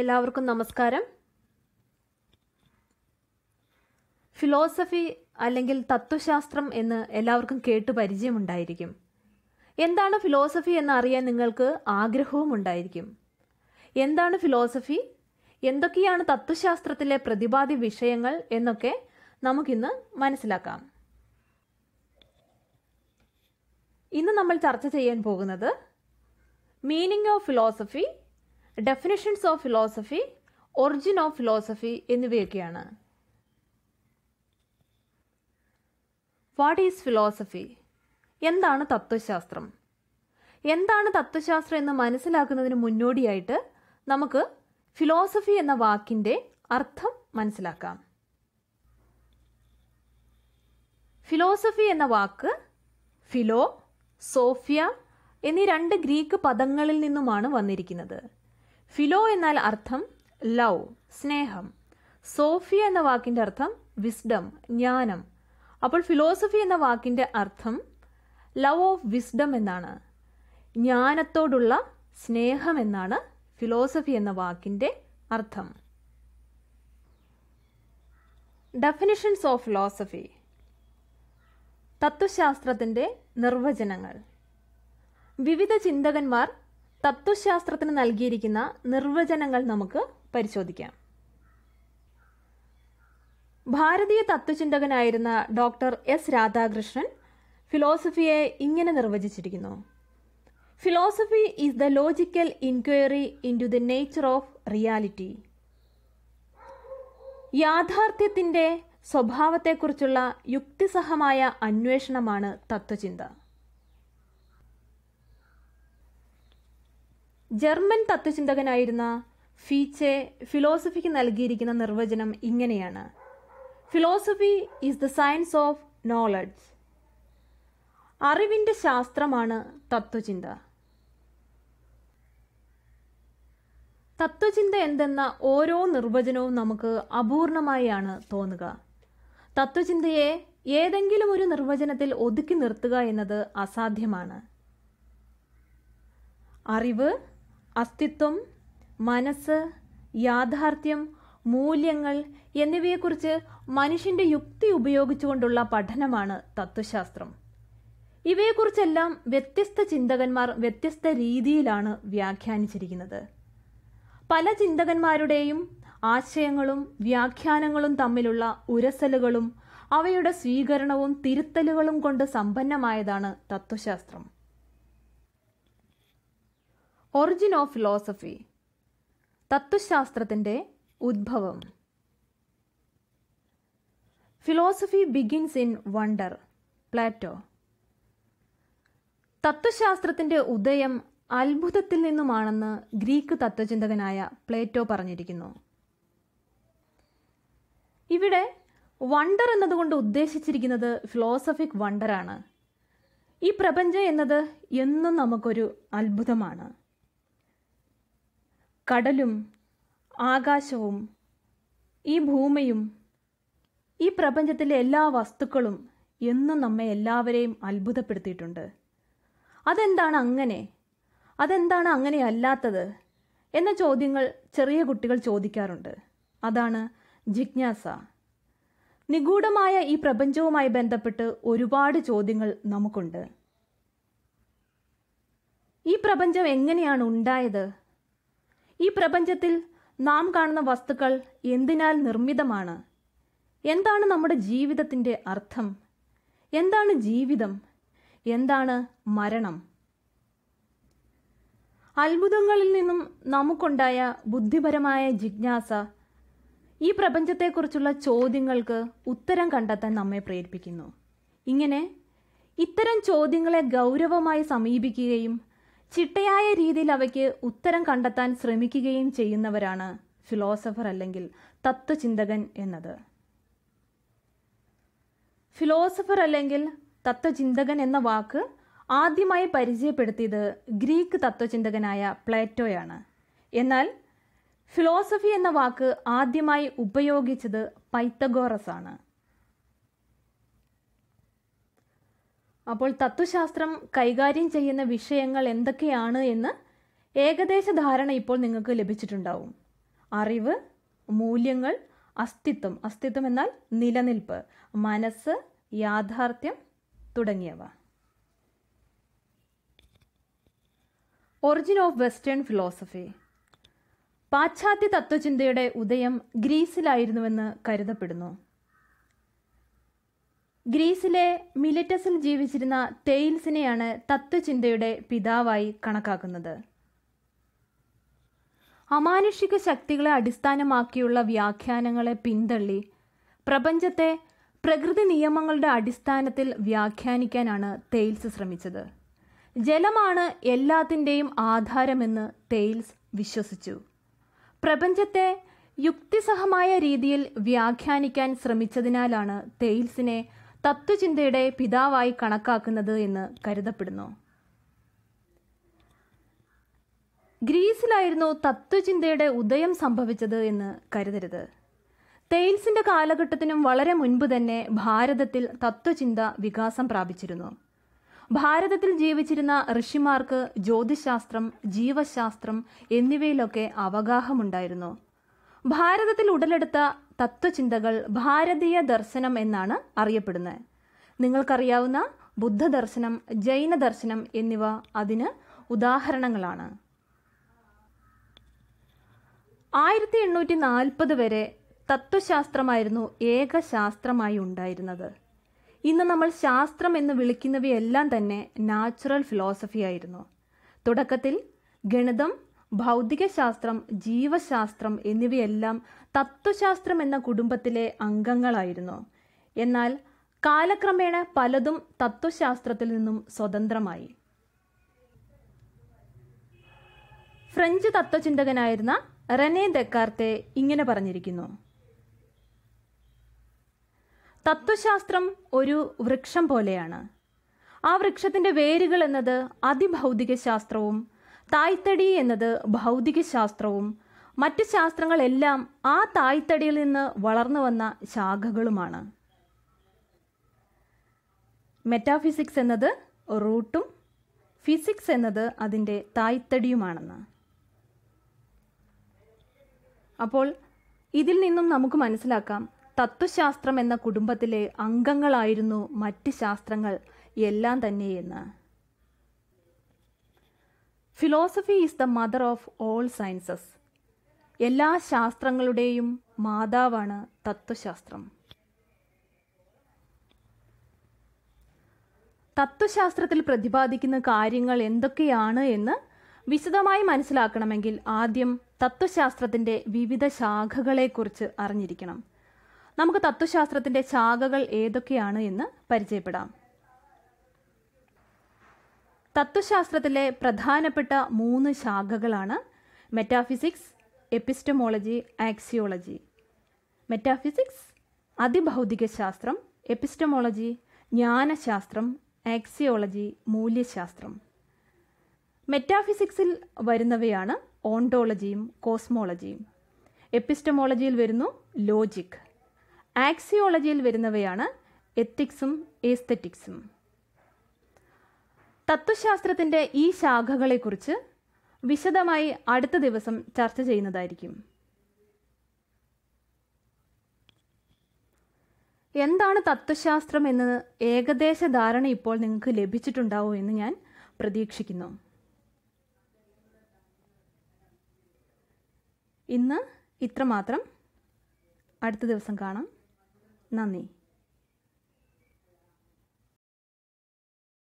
എല്ലാവർക്കും നമസ്കാരം ഫിലോസഫി അല്ലെങ്കിൽ തത്വശാസ്ത്രം എന്ന് എല്ലാവർക്കും കേട്ട് പരിചയമുണ്ടായിരിക്കും എന്താണ് ഫിലോസഫി എന്ന് അറിയാൻ നിങ്ങൾക്ക് ആഗ്രഹവും ഉണ്ടായിരിക്കും എന്താണ് ഫിലോസഫി എന്തൊക്കെയാണ് തത്വശാസ്ത്രത്തിലെ പ്രതിപാദ്യ വിഷയങ്ങൾ എന്നൊക്കെ നമുക്കിന്ന് മനസ്സിലാക്കാം ഇന്ന് നമ്മൾ ചർച്ച ചെയ്യാൻ പോകുന്നത് meaning of philosophy definitions of philosophy origin of philosophy എന്നിവയൊക്കെയാണ് വാട്ട് ഈസ് ഫിലോസഫി എന്താണ് തത്വശാസ്ത്രം എന്താണ് തത്വശാസ്ത്രം എന്ന് മനസ്സിലാക്കുന്നതിന് മുന്നോടിയായിട്ട് നമുക്ക് ഫിലോസഫി എന്ന വാക്കിൻ്റെ അർത്ഥം മനസ്സിലാക്കാം ഫിലോസഫി എന്ന വാക്ക് ഫിലോ സോഫിയ എന്നീ രണ്ട് ഗ്രീക്ക് പദങ്ങളിൽ നിന്നുമാണ് വന്നിരിക്കുന്നത് ഫിലോ എന്നാൽ അർത്ഥം ലവ് സ്നേഹം സോഫിയ എന്ന വാക്കിൻ്റെ അർത്ഥം വിസ്ഡം ജ്ഞാനം അപ്പോൾ ഫിലോസഫി എന്ന വാക്കിൻ്റെ അർത്ഥം ലവ് ഓഫ് വിസ്ഡം എന്നാണ് ജ്ഞാനത്തോടുള്ള സ്നേഹം എന്നാണ് ഫിലോസഫി എന്ന വാക്കിൻ്റെ അർത്ഥം ഡെഫിനിഷൻസ് ഓഫ് ഫിലോസഫി തത്വശാസ്ത്രത്തിൻ്റെ നിർവചനങ്ങൾ വിവിധ ചിന്തകന്മാർ തത്വശാസ്ത്രത്തിന് നൽകിയിരിക്കുന്ന നിർവചനങ്ങൾ നമുക്ക് പരിശോധിക്കാം ഭാരതീയ തത്വചിന്തകനായിരുന്ന ഡോക്ടർ എസ് രാധാകൃഷ്ണൻ ഫിലോസഫിയെ ഇങ്ങനെ നിർവചിച്ചിരിക്കുന്നു philosophy is the logical inquiry into the nature of reality യാഥാർത്ഥ്യത്തിൻ്റെ സ്വഭാവത്തെക്കുറിച്ചുള്ള യുക്തിസഹമായ അന്വേഷണമാണ് തത്വചിന്ത ജർമ്മൻ തത്വചിന്തകനായിരുന്ന ഫീച്ചെ ഫിലോസഫിക്ക് നൽകിയിരിക്കുന്ന നിർവചനം ഇങ്ങനെയാണ് philosophy is the science of knowledge അറിവിൻ്റെ ശാസ്ത്രമാണ് തത്വചിന്ത തത്വചിന്ത എന്തെന്ന ഓരോ നിർവചനവും നമുക്ക് അപൂർണമായാണ് തോന്നുക തത്വചിന്തയെ ഏതെങ്കിലും ഒരു നിർവചനത്തിൽ ഒതുക്കി നിർത്തുക എന്നത് അസാധ്യമാണ് അറിവ് അസ്തിത്വം മനസ്സ് യാഥാർത്ഥ്യം മൂല്യങ്ങൾ എന്നിവയെക്കുറിച്ച് മനുഷ്യന്റെ യുക്തി ഉപയോഗിച്ചുകൊണ്ടുള്ള പഠനമാണ് തത്വശാസ്ത്രം ഇവയെക്കുറിച്ചെല്ലാം വ്യത്യസ്ത ചിന്തകന്മാർ വ്യത്യസ്ത രീതിയിലാണ് വ്യാഖ്യാനിച്ചിരിക്കുന്നത് പല ചിന്തകന്മാരുടെയും ആശയങ്ങളും വ്യാഖ്യാനങ്ങളും തമ്മിലുള്ള ഉരസലുകളും അവയുടെ സ്വീകരണവും തിരുത്തലുകളും കൊണ്ട് സമ്പന്നമായതാണ് തത്വശാസ്ത്രം ഒറിജിൻ ഓഫ് ഫിലോസഫി തത്വശാസ്ത്രത്തിൻ്റെ ഉദ്ഭവം philosophy begins in wonder Plato തത്വശാസ്ത്രത്തിൻ്റെ ഉദയം അത്ഭുതത്തിൽ നിന്നുമാണെന്ന് ഗ്രീക്ക് തത്വചിന്തകനായ പ്ലേറ്റോ പറഞ്ഞിരിക്കുന്നു ഇവിടെ വണ്ടർ എന്നതുകൊണ്ട് ഉദ്ദേശിച്ചിരിക്കുന്നത് ഫിലോസഫിക് വണ്ടറാണ് ഈ പ്രപഞ്ചം എന്നത് എന്നും നമുക്കൊരു അത്ഭുതമാണ് കടലും ആകാശവും ഈ ഭൂമിയും ഈ പ്രപഞ്ചത്തിലെ എല്ലാ വസ്തുക്കളും എന്നും നമ്മെ എല്ലാവരെയും അത്ഭുതപ്പെടുത്തിയിട്ടുണ്ട് അതെന്താണ് അങ്ങനെ അതെന്താണ് അങ്ങനെ അല്ലാത്തത് എന്ന ചോദ്യങ്ങൾ ചെറിയ കുട്ടികൾ ചോദിക്കാറുണ്ട് അതാണ് ജിജ്ഞാസ നിഗൂഢമായ ഈ പ്രപഞ്ചവുമായി ബന്ധപ്പെട്ട് ഒരുപാട് ചോദ്യങ്ങൾ നമുക്കുണ്ട് ഈ പ്രപഞ്ചം എങ്ങനെയാണ് ഉണ്ടായത് ഈ പ്രപഞ്ചത്തിൽ നാം കാണുന്ന വസ്തുക്കൾ എന്തിനാൽ നിർമ്മിതമാണ് എന്താണ് നമ്മുടെ ജീവിതത്തിൻ്റെ അർത്ഥം എന്താണ് ജീവിതം എന്താണ് മരണം അത്ഭുതങ്ങളിൽ നിന്നും നമുക്കുണ്ടായ ബുദ്ധിപരമായ ജിജ്ഞാസ ഈ പ്രപഞ്ചത്തെക്കുറിച്ചുള്ള ചോദ്യങ്ങൾക്ക് ഉത്തരം കണ്ടെത്താൻ നമ്മെ പ്രേരിപ്പിക്കുന്നു ഇങ്ങനെ ഇത്തരം ചോദ്യങ്ങളെ ഗൗരവമായി സമീപിക്കുകയും ചിട്ടയായ രീതിയിൽ അവയ്ക്ക് ഉത്തരം കണ്ടെത്താൻ ശ്രമിക്കുകയും ചെയ്യുന്നവരാണ് ഫിലോസഫർ അല്ലെങ്കിൽ തത്വചിന്തകൻ എന്നത് ഫിലോസഫർ അല്ലെങ്കിൽ തത്വചിന്തകൻ എന്ന വാക്ക് ആദ്യമായി പരിചയപ്പെടുത്തിയത് ഗ്രീക്ക് തത്വചിന്തകനായ പ്ലേറ്റോയാണ് എന്നാൽ ഫിലോസഫി എന്ന വാക്ക് ആദ്യമായി ഉപയോഗിച്ചത് പൈത്തഗോറസ് ആണ് അപ്പോൾ തത്വശാസ്ത്രം കൈകാര്യം ചെയ്യുന്ന വിഷയങ്ങൾ എന്തൊക്കെയാണ് എന്ന് ഏകദേശ ധാരണ ഇപ്പോൾ നിങ്ങൾക്ക് ലഭിച്ചിട്ടുണ്ടാവും അറിവ് മൂല്യങ്ങൾ അസ്തിത്വം അസ്തിത്വം എന്നാൽ നിലനിൽപ്പ് മനസ്സ് യാഥാർത്ഥ്യം തുടങ്ങിയവ ഒറിജിൻ ഓഫ് വെസ്റ്റേൺ ഫിലോസഫി പാശ്ചാത്യ തത്വചിന്തയുടെ ഉദയം ഗ്രീസിലായിരുന്നുവെന്ന് കരുതപ്പെടുന്നു ഗ്രീസിലെ മിലിറ്റസിൽ ജീവിച്ചിരുന്ന തെയിൽസിനെയാണ് തത്വചിന്തയുടെ പിതാവായി കണക്കാക്കുന്നത് അമാനുഷിക ശക്തികളെ അടിസ്ഥാനമാക്കിയുള്ള വ്യാഖ്യാനങ്ങളെ പിന്തള്ളി പ്രപഞ്ചത്തെ പ്രകൃതി നിയമങ്ങളുടെ അടിസ്ഥാനത്തിൽ വ്യാഖ്യാനിക്കാനാണ് തെയിൽസ് ശ്രമിച്ചത് ജലമാണ് എല്ലാത്തിൻ്റെയും ആധാരമെന്ന് തെയിൽസ് വിശ്വസിച്ചു പ്രപഞ്ചത്തെ യുക്തിസഹമായ രീതിയിൽ വ്യാഖ്യാനിക്കാൻ ശ്രമിച്ചതിനാലാണ് തെയിൽസിനെ തത്വചിന്തയുടെ പിതാവായി കണക്കാക്കുന്നത് എന്ന് കരുതപ്പെടുന്നു ഗ്രീസിലായിരുന്നു തത്വചിന്തയുടെ ഉദയം സംഭവിച്ചത് എന്ന് കരുതരുത് തെയിൽസിന്റെ കാലഘട്ടത്തിനും വളരെ മുൻപ് തന്നെ ഭാരതത്തിൽ തത്വചിന്ത വികാസം പ്രാപിച്ചിരുന്നു ഭാരതത്തിൽ ജീവിച്ചിരുന്ന ഋഷിമാർക്ക് ജ്യോതിശാസ്ത്രം ജീവശാസ്ത്രം എന്നിവയിലൊക്കെ അവഗാഹമുണ്ടായിരുന്നു ഭാരതത്തിൽ ഉടലെടുത്ത തത്വചിന്തകൾ ഭാരതീയ ദർശനം എന്നാണ് അറിയപ്പെടുന്നത് നിങ്ങൾക്കറിയാവുന്ന ബുദ്ധദർശനം ജൈന ദർശനം എന്നിവ അതിന് ഉദാഹരണങ്ങളാണ് ആയിരത്തി എണ്ണൂറ്റി നാൽപ്പത് വരെ തത്വശാസ്ത്രമായിരുന്നു ഏക ശാസ്ത്രമായി ഉണ്ടായിരുന്നത് ഇന്ന് നമ്മൾ ശാസ്ത്രം എന്ന് വിളിക്കുന്നവയെല്ലാം തന്നെ നാച്ചുറൽ ഫിലോസഫി ആയിരുന്നു തുടക്കത്തിൽ ഗണിതം ഭൗതികശാസ്ത്രം ജീവശാസ്ത്രം എന്നിവയെല്ലാം തത്വശാസ്ത്രം എന്ന കുടുംബത്തിലെ അംഗങ്ങളായിരുന്നു എന്നാൽ കാലക്രമേണ പലതും തത്വശാസ്ത്രത്തിൽ നിന്നും സ്വതന്ത്രമായി ഫ്രഞ്ച് തത്വചിന്തകനായിരുന്ന റെനെ ദക്കാർത്തെ ഇങ്ങനെ പറഞ്ഞിരിക്കുന്നു തത്വശാസ്ത്രം ഒരു വൃക്ഷം പോലെയാണ് ആ വൃക്ഷത്തിന്റെ വേരുകൾ എന്നത് അതിഭൗതിക ശാസ്ത്രവും തായ്തടി എന്നത് ഭൗതിക ശാസ്ത്രവും മറ്റ് ശാസ്ത്രങ്ങളെല്ലാം ആ തായ്തടിയിൽ നിന്ന് വളർന്നു വന്ന ശാഖകളുമാണ് മെറ്റാഫിസിക്സ് എന്നത് റൂട്ടും ഫിസിക്സ് എന്നത് അതിൻ്റെ തായ്തടിയുമാണെന്ന് അപ്പോൾ ഇതിൽ നിന്നും നമുക്ക് മനസ്സിലാക്കാം തത്വശാസ്ത്രം എന്ന കുടുംബത്തിലെ അംഗങ്ങളായിരുന്നു മറ്റ് ശാസ്ത്രങ്ങൾ എല്ലാം തന്നെയെന്ന് philosophy is the mother of all sciences എല്ലാ ശാസ്ത്രങ്ങളുടെയും മാതാവാണ് തത്വശാസ്ത്രം തത്വശാസ്ത്രത്തിൽ പ്രതിപാദിക്കുന്ന കാര്യങ്ങൾ എന്തൊക്കെയാണ് എന്ന് വിശദമായി മനസ്സിലാക്കണമെങ്കിൽ ആദ്യം തത്വശാസ്ത്രത്തിൻ്റെ വിവിധ ശാഖകളെക്കുറിച്ച് അറിഞ്ഞിരിക്കണം നമുക്ക് തത്വശാസ്ത്രത്തിൻ്റെ ശാഖകൾ ഏതൊക്കെയാണ് എന്ന് പരിചയപ്പെടാം തത്വശാസ്ത്രത്തിലെ പ്രധാനപ്പെട്ട മൂന്ന് ശാഖകളാണ് മെറ്റാഫിസിക്സ് എപ്പിസ്റ്റമോളജി ആക്സിയോളജി മെറ്റാഫിസിക്സ് അതിഭൗതിക ശാസ്ത്രം എപ്പിസ്റ്റമോളജി ജ്ഞാനശാസ്ത്രം ആക്സിയോളജി മൂല്യശാസ്ത്രം മെറ്റാഫിസിക്സിൽ വരുന്നവയാണ് ഓണ്ടോളജിയും കോസ്മോളജിയും എപ്പിസ്റ്റമോളജിയിൽ വരുന്നു ലോജിക് ആക്സിയോളജിയിൽ വരുന്നവയാണ് എത്തിക്സും എസ്തെറ്റിക്സും തത്വശാസ്ത്രത്തിൻ്റെ ഈ ശാഖകളെക്കുറിച്ച് വിശദമായി അടുത്ത ദിവസം ചർച്ച ചെയ്യുന്നതായിരിക്കും എന്താണ് തത്വശാസ്ത്രം എന്ന് ഏകദേശ ധാരണ ഇപ്പോൾ നിങ്ങൾക്ക് ലഭിച്ചിട്ടുണ്ടാവോ എന്ന് ഞാൻ പ്രതീക്ഷിക്കുന്നു ഇന്ന് ഇത്രമാത്രം അടുത്ത ദിവസം കാണാം നന്ദി